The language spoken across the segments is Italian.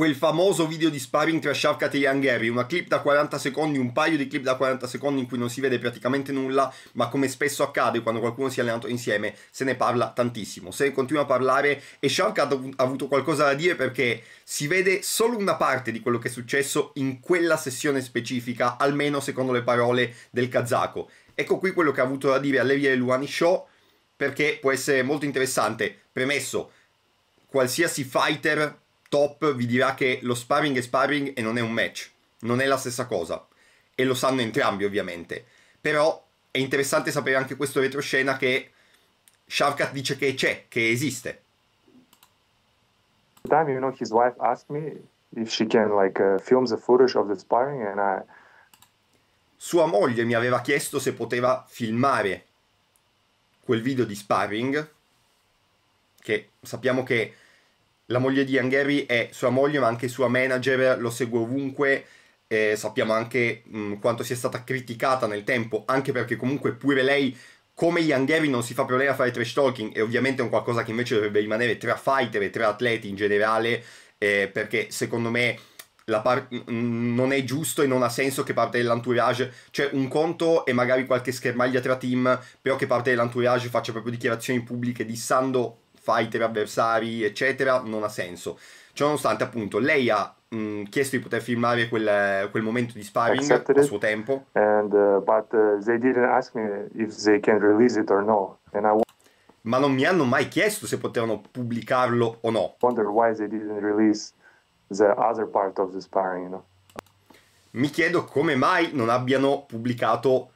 quel famoso video di sparring tra Shavkat e Young Gary, una clip da 40 secondi, un paio di clip da 40 secondi in cui non si vede praticamente nulla, ma come spesso accade quando qualcuno si è allenato insieme, se ne parla tantissimo. Se ne continua a parlare e Shavkat ha avuto qualcosa da dire perché si vede solo una parte di quello che è successo in quella sessione specifica, almeno secondo le parole del kazako. Ecco qui quello che ha avuto da dire e Luani Show perché può essere molto interessante. Premesso, qualsiasi fighter top vi dirà che lo sparring è sparring e non è un match, non è la stessa cosa. E lo sanno entrambi ovviamente. Però è interessante sapere anche questo retroscena che Sharkat dice che c'è, che esiste. Time, you know, his wife asked me if she can like uh, film the footage of the sparring and I sua moglie mi aveva chiesto se poteva filmare quel video di sparring che sappiamo che la moglie di Gary è sua moglie, ma anche sua manager, lo segue ovunque. Eh, sappiamo anche mh, quanto sia stata criticata nel tempo, anche perché comunque pure lei, come Gary, non si fa problema a fare trash talking, e ovviamente è un qualcosa che invece dovrebbe rimanere tra fighter e tra atleti in generale, eh, perché secondo me part- non è giusto e non ha senso che parte dell'entourage, cioè un conto e magari qualche schermaglia tra team, però che parte dell'entourage faccia proprio dichiarazioni pubbliche dissando fighter avversari, eccetera, non ha senso. Ciononostante, appunto, lei ha mh, chiesto di poter filmare quel, quel momento di sparring Accepted a suo tempo. And, uh, but uh, no. And ma non mi hanno mai chiesto se potevano pubblicarlo o no. Sparring, you know? Mi chiedo come mai non abbiano pubblicato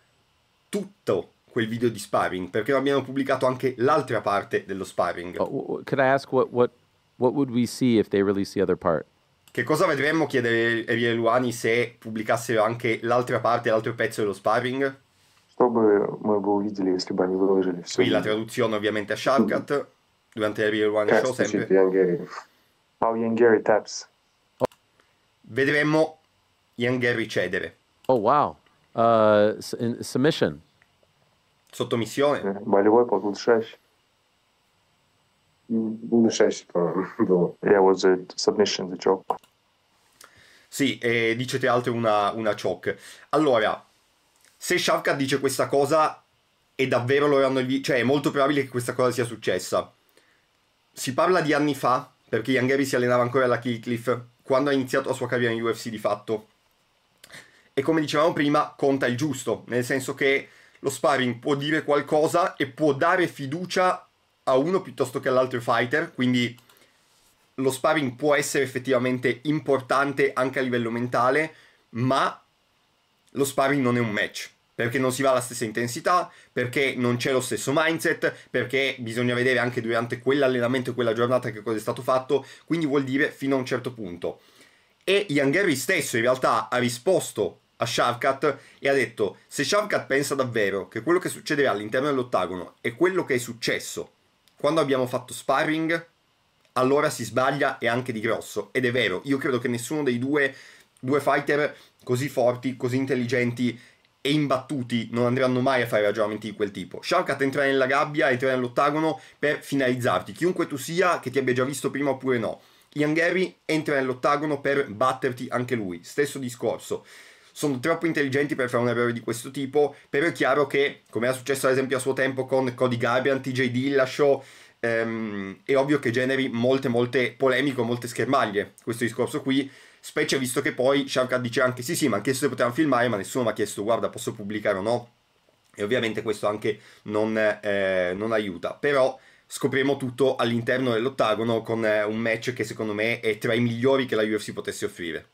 tutto quel video di sparring perché abbiamo pubblicato anche l'altra parte dello sparring. Oh, oh, could I ask what, what, what would we see if they release the other part? Che cosa vedremmo, chiede Rieluani, se pubblicassero anche l'altra parte, l'altro pezzo dello sparring? Qui la traduzione ovviamente a Sharkat durante la Rieluani certo, Show sempre. How Ian Gary taps. Vedremo Young Gary cedere. Oh wow, uh, submission. Сотомиссионы? Болевой подглушающий. Глушающий, по-моему, Yeah, was a submission, the choke. Sì, e dicete altro una, una choke. Allora, se Shavkat dice questa cosa, è davvero loro hanno... Cioè, è molto probabile che questa cosa sia successa. Si parla di anni fa, perché Young si allenava ancora alla Killcliff, quando ha iniziato la sua carriera in UFC di fatto. E come dicevamo prima, conta il giusto, nel senso che lo sparring può dire qualcosa e può dare fiducia a uno piuttosto che all'altro fighter, quindi lo sparring può essere effettivamente importante anche a livello mentale, ma lo sparring non è un match, perché non si va alla stessa intensità, perché non c'è lo stesso mindset, perché bisogna vedere anche durante quell'allenamento e quella giornata che cosa è stato fatto, quindi vuol dire fino a un certo punto. E Ian Gary stesso in realtà ha risposto a Shavkat e ha detto se Shavkat pensa davvero che quello che succederà all'interno dell'ottagono è quello che è successo quando abbiamo fatto sparring, allora si sbaglia e anche di grosso. Ed è vero, io credo che nessuno dei due, due fighter così forti, così intelligenti e imbattuti non andranno mai a fare ragionamenti di quel tipo. Sharkat entra nella gabbia, entra nell'ottagono per finalizzarti, chiunque tu sia, che ti abbia già visto prima oppure no. Ian Gary entra nell'ottagono per batterti anche lui, stesso discorso sono troppo intelligenti per fare un errore di questo tipo, però è chiaro che, come era successo ad esempio a suo tempo con Cody Garbian, TJ Dillashaw, ehm, è ovvio che generi molte, molte polemiche, molte schermaglie questo discorso qui, specie visto che poi Sharkat dice anche sì sì, ma anche se potevano filmare, ma nessuno mi ha chiesto guarda posso pubblicare o no, e ovviamente questo anche non, eh, non aiuta, però scopriremo tutto all'interno dell'ottagono con eh, un match che secondo me è tra i migliori che la UFC potesse offrire.